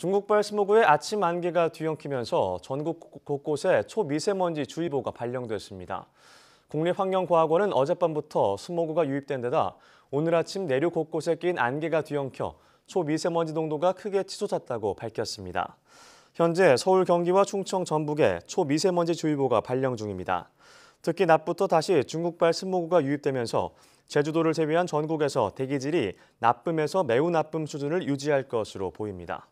중국발 스모그의 아침 안개가 뒤엉키면서 전국 곳곳에 초미세먼지 주의보가 발령됐습니다. 국립환경과학원은 어젯밤부터 스모그가 유입된 데다 오늘 아침 내륙 곳곳에 낀 안개가 뒤엉켜 초미세먼지 농도가 크게 치솟았다고 밝혔습니다. 현재 서울, 경기와 충청 전북에 초미세먼지 주의보가 발령 중입니다. 특히 낮부터 다시 중국발 스모그가 유입되면서 제주도를 제외한 전국에서 대기질이 나쁨에서 매우 나쁨 수준을 유지할 것으로 보입니다.